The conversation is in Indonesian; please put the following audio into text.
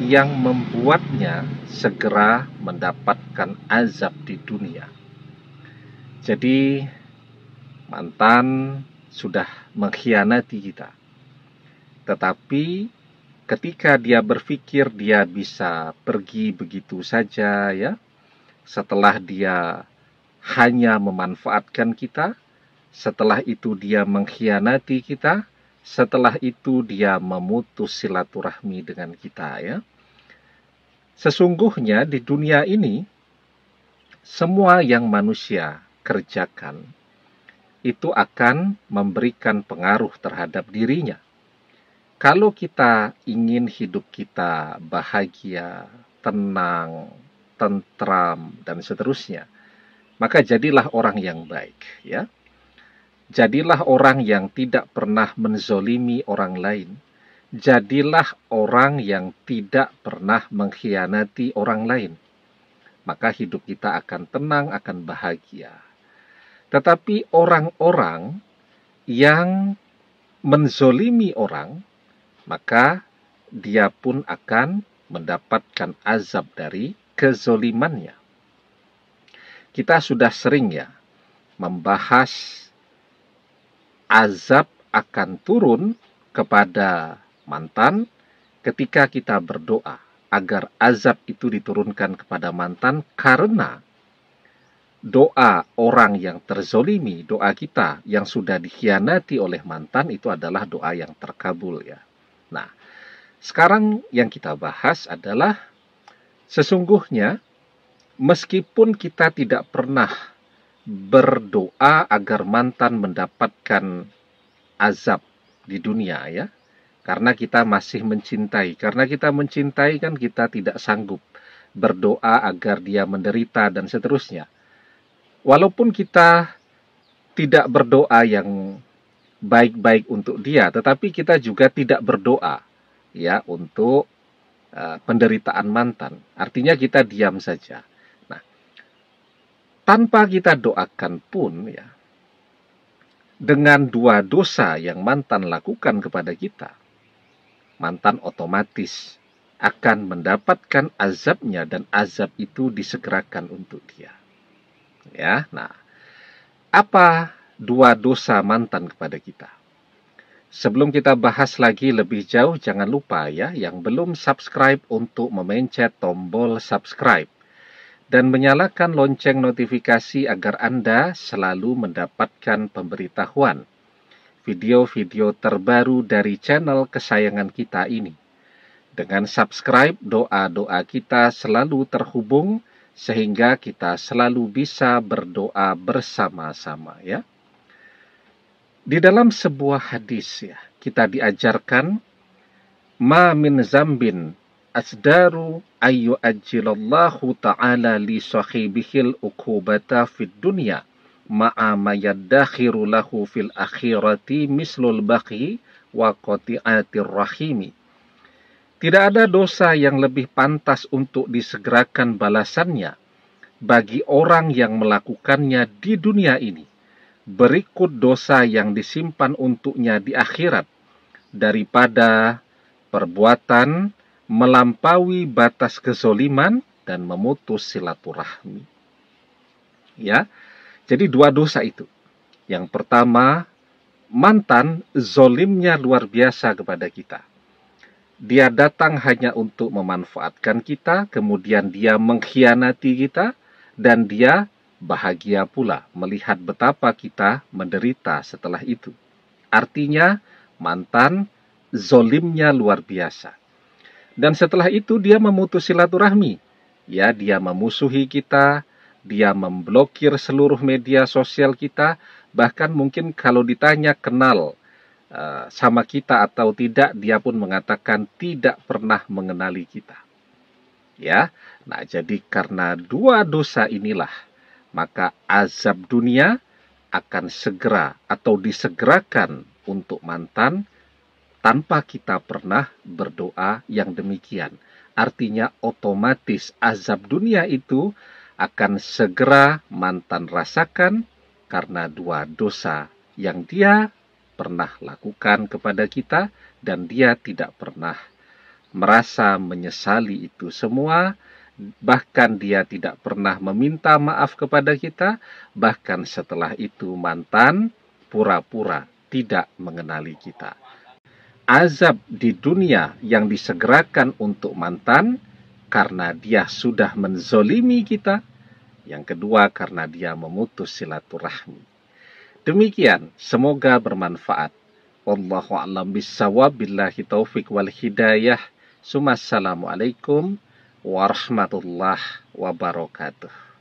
yang membuatnya segera mendapatkan azab di dunia. Jadi, mantan sudah mengkhianati kita, tetapi ketika dia berpikir dia bisa pergi begitu saja, ya, setelah dia hanya memanfaatkan kita, setelah itu dia mengkhianati kita, setelah itu dia memutus silaturahmi dengan kita ya. Sesungguhnya di dunia ini semua yang manusia kerjakan itu akan memberikan pengaruh terhadap dirinya. Kalau kita ingin hidup kita bahagia, tenang, tentram dan seterusnya, maka jadilah orang yang baik ya. Jadilah orang yang tidak pernah menzolimi orang lain. Jadilah orang yang tidak pernah mengkhianati orang lain. Maka hidup kita akan tenang, akan bahagia. Tetapi orang-orang yang menzolimi orang, maka dia pun akan mendapatkan azab dari kezolimannya. Kita sudah sering ya membahas azab akan turun kepada mantan ketika kita berdoa agar azab itu diturunkan kepada mantan karena doa orang yang terzolimi, doa kita yang sudah dikhianati oleh mantan itu adalah doa yang terkabul ya. Nah, sekarang yang kita bahas adalah sesungguhnya meskipun kita tidak pernah berdoa agar mantan mendapatkan azab di dunia ya. Karena kita masih mencintai, karena kita mencintai kan kita tidak sanggup berdoa agar dia menderita dan seterusnya. Walaupun kita tidak berdoa yang baik-baik untuk dia, tetapi kita juga tidak berdoa ya untuk uh, penderitaan mantan. Artinya kita diam saja tanpa kita doakan pun ya dengan dua dosa yang mantan lakukan kepada kita mantan otomatis akan mendapatkan azabnya dan azab itu disegerakan untuk dia ya nah apa dua dosa mantan kepada kita Sebelum kita bahas lagi lebih jauh, jangan lupa ya, yang belum subscribe untuk memencet tombol subscribe dan menyalakan lonceng notifikasi agar Anda selalu mendapatkan pemberitahuan video-video terbaru dari channel kesayangan kita ini. Dengan subscribe, doa-doa kita selalu terhubung sehingga kita selalu bisa berdoa bersama-sama ya. Di dalam sebuah hadis ya, kita diajarkan ma min zambin asdaru ayu ajilallahu ta'ala li sahibihil ukubata fid dunya ma'a mayadakhiru lahu fil akhirati mislul baqi wa qati'atir rahimi. Tidak ada dosa yang lebih pantas untuk disegerakan balasannya bagi orang yang melakukannya di dunia ini. Berikut dosa yang disimpan untuknya di akhirat daripada perbuatan, melampaui batas kezoliman dan memutus silaturahmi. Ya, jadi dua dosa itu. Yang pertama, mantan zolimnya luar biasa kepada kita. Dia datang hanya untuk memanfaatkan kita, kemudian dia mengkhianati kita, dan dia bahagia pula melihat betapa kita menderita setelah itu. Artinya, mantan zolimnya luar biasa dan setelah itu dia memutus silaturahmi. Ya, dia memusuhi kita, dia memblokir seluruh media sosial kita, bahkan mungkin kalau ditanya kenal uh, sama kita atau tidak, dia pun mengatakan tidak pernah mengenali kita. Ya. Nah, jadi karena dua dosa inilah, maka azab dunia akan segera atau disegerakan untuk mantan tanpa kita pernah berdoa yang demikian. Artinya otomatis azab dunia itu akan segera mantan rasakan karena dua dosa yang dia pernah lakukan kepada kita dan dia tidak pernah merasa menyesali itu semua bahkan dia tidak pernah meminta maaf kepada kita bahkan setelah itu mantan pura-pura tidak mengenali kita azab di dunia yang disegerakan untuk mantan karena dia sudah menzolimi kita. Yang kedua karena dia memutus silaturahmi. Demikian, semoga bermanfaat. Wallahu a'lam bissawab billahi taufik wal hidayah. Assalamualaikum warahmatullahi wabarakatuh.